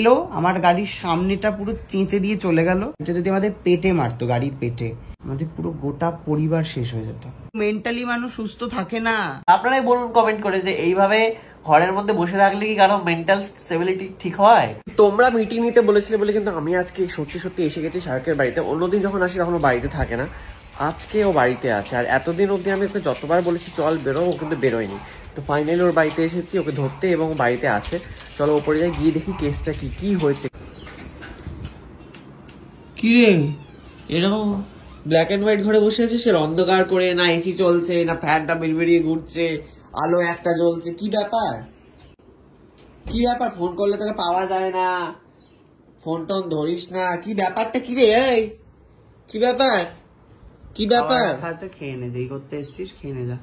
এলো আমার গাড়ির সামনেটা পুরো চেঁচে দিয়ে চলে গেল এটা যদি আমাদের পেটে মারতো গাড়ির পেটে আমাদের পুরো গোটা পরিবার শেষ হয়ে যেত মেন্টালি মানুষ সুস্থ থাকে না আপনারাই বলুন কমেন্ট করে যে এইভাবে ঘরের মধ্যে বসে থাকলে কি কারো মেন্টাল স্টেবিলিটি ঠিক হয় তোমরা মিটিং নিতে বলেছিলে বলে কিন্তু আমি আজকে সত্যি সত্যি এসে গেছি শাহরুখের বাড়িতে অন্যদিন যখন আসি তখন বাড়িতে থাকে না আজকে ও বাড়িতে আছে আর এতদিন অবধি আমি ওকে যতবার বলেছি চল বেরো ও কিন্তু বেরোয়নি তো ফাইনালি ওর বাড়িতে এসেছি ওকে ধরতে এবং বাড়িতে আছে চলো ওপরে যাই গিয়ে দেখি কেসটা কি কি হয়েছে কি রে এরকম ব্ল্যাক অ্যান্ড হোয়াইট ঘরে বসে আছিস এর অন্ধকার করে না এসি চলছে না ফ্যানটা বেরিয়ে ঘুরছে আলো একটা জ্বলছে কি ব্যাপার কি ব্যাপার ফোন করলে তোকে পাওয়া যায় না ফোন টোন ধরিস না কি ব্যাপারটা কি রে এই কি ব্যাপার কি ব্যাপার খাচ্ছে খেয়ে নে যেই করতে এসছিস খেয়ে নে যা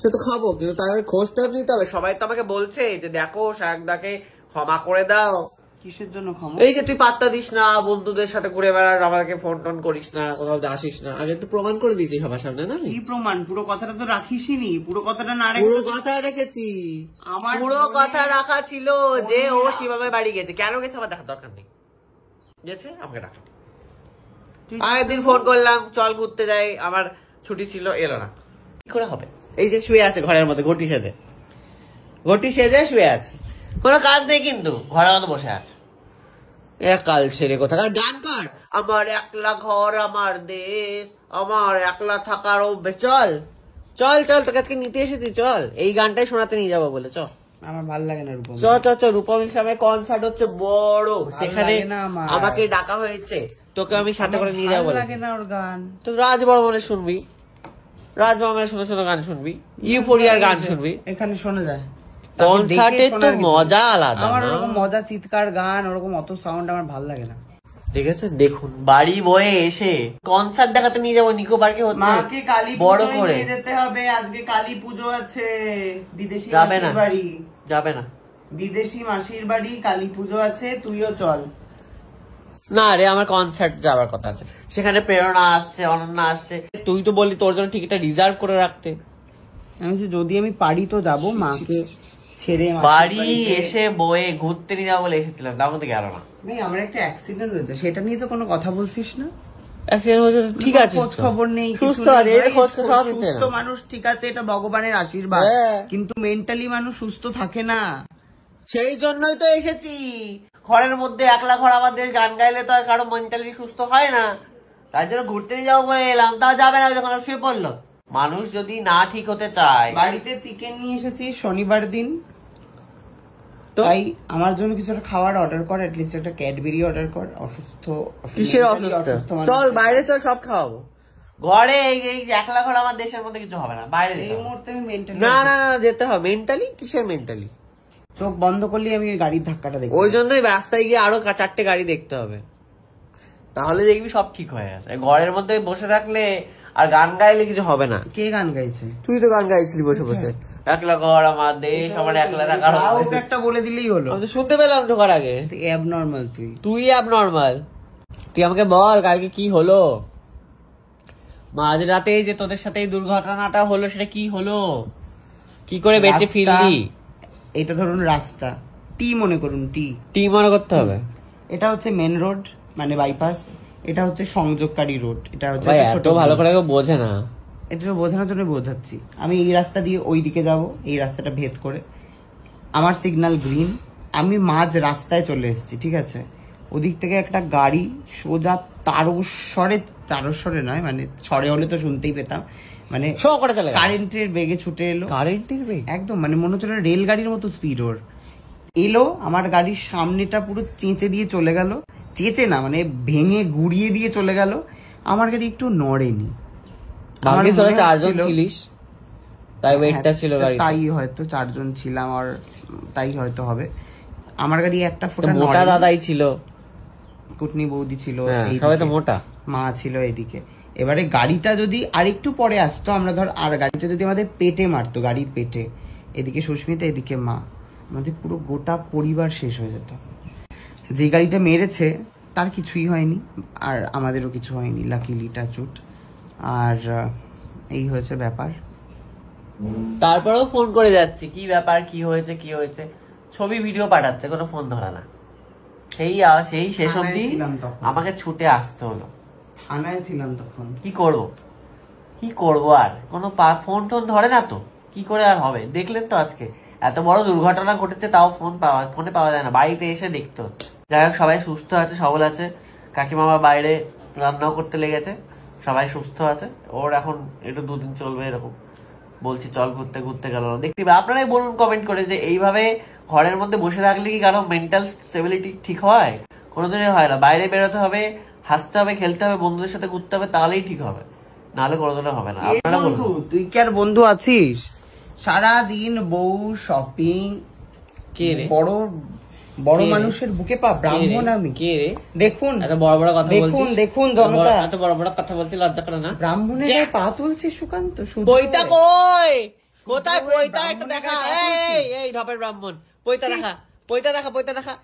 সে তো খাবো কিন্তু তার আগে খোঁজটা নিতে হবে সবাই তো আমাকে বলছে যে দেখো শাকদাকে ক্ষমা করে দাও কিসের জন্য ক্ষমা এই যে তুই পাত্তা দিস না বন্ধুদের সাথে ঘুরে বেড়াস আমাকে ফোন টোন করিস না কোথাও আসিস না আগে তো প্রমাণ করে দিয়েছি সবার সামনে না কি প্রমাণ পুরো কথাটা তো রাখিসই নি পুরো কথাটা না পুরো কথা রেখেছি আমার পুরো কথা রাখা ছিল যে ও শিবাবের বাড়ি গেছে কেন গেছে আমার দেখার দরকার নেই গেছে আমাকে ডাকা আগের দিন ফোন করলাম চল ঘুরতে যাই আমার ছুটি ছিল এলো না কি করে হবে এই যে শুয়ে আছে ঘরের মধ্যে ঘটি সেজে ঘটি সেজে শুয়ে আছে কোনো কাজ নেই কিন্তু ঘরের মতো বসে আছে একাল ছেড়ে গান আমার একলা ঘর আমার দেশ আমার একলা থাকার অভ্যেস চল চল চল তোকে আজকে নিতে এসেছি চল এই গানটাই শোনাতে নিয়ে যাবো বলে চল আমার ভালো লাগে না রূপম চ চ রূপম ইসলামের কনসার্ট হচ্ছে বড় সেখানে আমাকে ডাকা হয়েছে তোকে আমি সাথে করে নিয়ে যাবো লাগে তো রাজ বর্মনে শুনবি রাজ বর্মনে শুনে শুনে গান শুনবি ইউফোরিয়ার গান শুনবি এখানে শোনা যায় কনসার্টে তো মজা আলাদা আমার ওরকম মজা চিৎকার গান ওরকম অত সাউন্ড আমার ভালো লাগে না দেখুন বাড়ি বয়ে এসে কনসার্ট দেখাতে নিয়ে যাবো নিকো পার্কে হচ্ছে মাকে কালী বড় করে যেতে হবে আজকে কালী পুজো আছে বিদেশি যাবে না বাড়ি যাবে না বিদেশি মাসির বাড়ি কালী পুজো আছে তুইও চল না রে আমার কনসার্ট যাওয়ার কথা আছে সেখানে প্রেরণা আসছে অনন্যা আসছে তুই তো বললি তোর জন্য রিজার্ভ করে রাখতে আমি যদি আমি পারি তো মাকে ছেড়ে বাড়ি এসে বয়ে ঘুরতে নিয়ে যাবো বলে এসেছিলাম তার মধ্যে গেল না সেটা নিয়ে তো কোনো কথা বলছিস না ঠিক আছে নেই সুস্থ সুস্থ মানুষ ঠিক আছে এটা ভগবানের আশীর্বাদ হ্যাঁ। কিন্তু মেন্টালি মানুষ সুস্থ থাকে না সেই জন্যই তো এসেছি ঘরের মধ্যে একলা ঘর আমাদের গান গাইলে তো আর কারো মেন্টালি সুস্থ হয় না তাই জন্য ঘুরতে যাবো বলে এলাম তা যাবে না যখন শুয়ে পড়লো মানুষ যদি না ঠিক হতে চায় বাড়িতে চিকেন নিয়ে এসেছি শনিবার দিন তাই আমার জন্য কিছু একটা খাবার অর্ডার কর অ্যাটলিস্ট একটা ক্যাডবেরি অর্ডার কর অসুস্থ কিসের অসুস্থ চল বাইরে চল সব খাওয়াবো ঘরে এই এই একলা ঘর আমার দেশের মধ্যে কিছু হবে না বাইরে এই মুহূর্তে মেন্টালি না না না যেতে হবে মেন্টালি কিসের মেন্টালি চোখ বন্ধ করলে আমি গাড়ির ধাক্কাটা দেখি ওই জন্যই রাস্তায় গিয়ে আরো চারটে গাড়ি দেখতে হবে তাহলে দেখবি সব ঠিক হয়ে আছে ঘরের মধ্যে বসে থাকলে আর গান গাইলে কিছু হবে না কে গান গাইছে তুই তো গান গাইছিলি বসে বসে আচ্ছা। একলা ঘর আমার দেশ আমার একলা থাকার একটা বলে দিলেই হলো আমি শুনতে পেলাম ঢোকার আগে তুই নর্মাল তুই তুই নর্মাল তুই আমাকে বল কালকে কি হলো মাঝ রাতে যে তোদের সাথে দুর্ঘটনাটা হলো সেটা কি হলো কি করে বেঁচে ফিরলি এটা ধরুন রাস্তা টি মনে করুন টি টি মনে করতে হবে এটা হচ্ছে মেন রোড মানে বাইপাস এটা হচ্ছে সংযোগকারী রোড এটা হচ্ছে ছোট ভালো করে বোঝে না এটা বোঝানোর জন্য বোঝাচ্ছি আমি এই রাস্তা দিয়ে ওই দিকে যাব এই রাস্তাটা ভেদ করে আমার সিগন্যাল গ্রিন আমি মাঝ রাস্তায় চলে এসেছি ঠিক আছে ওদিক থেকে একটা গাড়ি সোজা তারস্বরে তারস্বরে নয় মানে স্বরে হলে তো শুনতেই পেতাম মানে ছ করে চলে কারেন্টের বেগে ছুটে এলো কারেন্টের বেগ একদম মানে মনে হচ্ছিল রেলগাড়ির মতো স্পিড ওর এলো আমার গাড়ির সামনেটা পুরো চেঁচে দিয়ে চলে গেল চেঁচে না মানে ভেঙে গুড়িয়ে দিয়ে চলে গেল আমার গাড়ি একটু নড়েনি চারজন ছিলিস তাই ওয়েটটা হ্যাঁ, ছিল তাই হয়তো চারজন ছিলাম আর তাই হয়তো হবে আমার গাড়ি একটা ফোটা মোটা দাদাই ছিল কুটনি বৌদি ছিল হ্যাঁ, সবাই মোটা মা ছিল এদিকে এবারে গাড়িটা যদি আর একটু পরে আসতো আমরা ধর আর গাড়িটা যদি আমাদের পেটে মারতো গাড়ির পেটে এদিকে সুস্মিতা এদিকে মা আমাদের পুরো গোটা পরিবার শেষ হয়ে যেত যে গাড়িটা মেরেছে তার কিছুই হয়নি আর আমাদেরও কিছু হয়নি লাকিলি চুট আর এই হয়েছে ব্যাপার তারপরেও ফোন করে যাচ্ছি কি ব্যাপার কি হয়েছে কি হয়েছে ছবি ভিডিও পাঠাচ্ছে কোনো ফোন ধরা না সেই সেই শেষ অবধি আমাকে ছুটে আসতে হলো থানায় ছিলাম তখন কি করব কি করব আর কোনো পা ফোন টোন ধরে না তো কি করে আর হবে দেখলেন তো আজকে এত বড় দুর্ঘটনা ঘটেছে তাও ফোন পাওয়া ফোনে পাওয়া যায় না বাড়িতে এসে দেখতে যাই হোক সবাই সুস্থ আছে সবল আছে কাকিমামা বাইরে রান্নাও করতে লেগেছে সবাই সুস্থ আছে ওর এখন একটু দুদিন চলবে এরকম বলছি চল ঘুরতে ঘুরতে গেল না দেখতে আপনারাই বলুন কমেন্ট করে যে এইভাবে ঘরের মধ্যে বসে থাকলে কি কারো মেন্টাল স্টেবিলিটি ঠিক হয় কোনোদিনই হয় না বাইরে বেরোতে হবে হাসতে হবে খেলতে হবে বন্ধুদের সাথে ঘুরতে হবে তাহলেই ঠিক হবে নাহলে কোনোদিন হবে না বন্ধু তুই কি আর বন্ধু আছিস সারা দিন বউ শপিং কে রে বড় বড় মানুষের বুকে পা ব্রাহ্মণ আমি কে রে দেখুন এত বড় বড় কথা বলছিস দেখুন জনতা এত বড় বড় কথা বলছিস লজ্জা করে না ব্রাহ্মণের গায়ে পা তুলছে সুকান্ত বইটা কই কোথায় বইটা একটা দেখা এই এই ঢপের ব্রাহ্মণ বইটা দেখা পইতা দেখা পইতা দেখা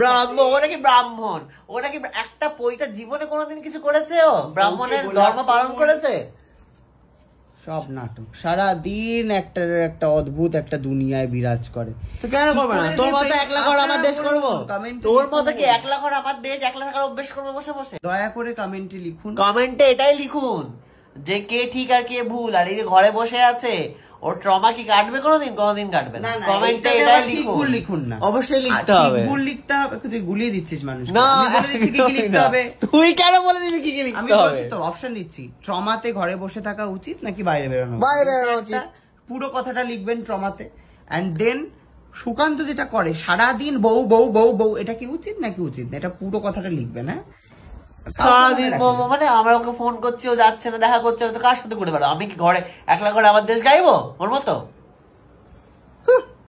ব্রাহ্মণ ও নাকি ব্রাহ্মণ ও নাকি একটা পইতা জীবনে কোনোদিন কিছু করেছে ও ব্রাহ্মণের ধর্ম পালন করেছে সব নাটক সারা দিন একটা একটা অদ্ভুত একটা দুনিয়ায় বিরাজ করে তো কেন করবে না তোর মতো একলা আমার দেশ করব তোর মতো কি একলা আমার দেশ একলা থাকার অভ্যেস করবো বসে বসে দয়া করে কমেন্টে লিখুন কমেন্টে এটাই লিখুন যে কে ঠিক আর কে ভুল আর এই যে ঘরে বসে আছে ওর ট্রমা কি কাটবে কোনোদিন কোনোদিন কাটবে না কমেন্টে লিখুন না অবশ্যই লিখতে হবে ভুল লিখতে হবে তুই গুলিয়ে দিচ্ছিস মানুষ না লিখতে হবে তুই কেন বলে দিবি কি কি লিখতে হবে আমি অপশন দিচ্ছি ট্রমাতে ঘরে বসে থাকা উচিত নাকি বাইরে বেরোনো বাইরে বেরোনো উচিত পুরো কথাটা লিখবেন ট্রমাতে অ্যান্ড দেন সুকান্ত যেটা করে সারাদিন বউ বউ বউ বউ এটা কি উচিত নাকি উচিত এটা পুরো কথাটা লিখবেন হ্যাঁ মানে আমরা ওকে ফোন করছি ও যাচ্ছে না দেখা করছে তো কার আমি কি ঘরে একলা ঘরে আমার দেশ গাইবো ওর মতো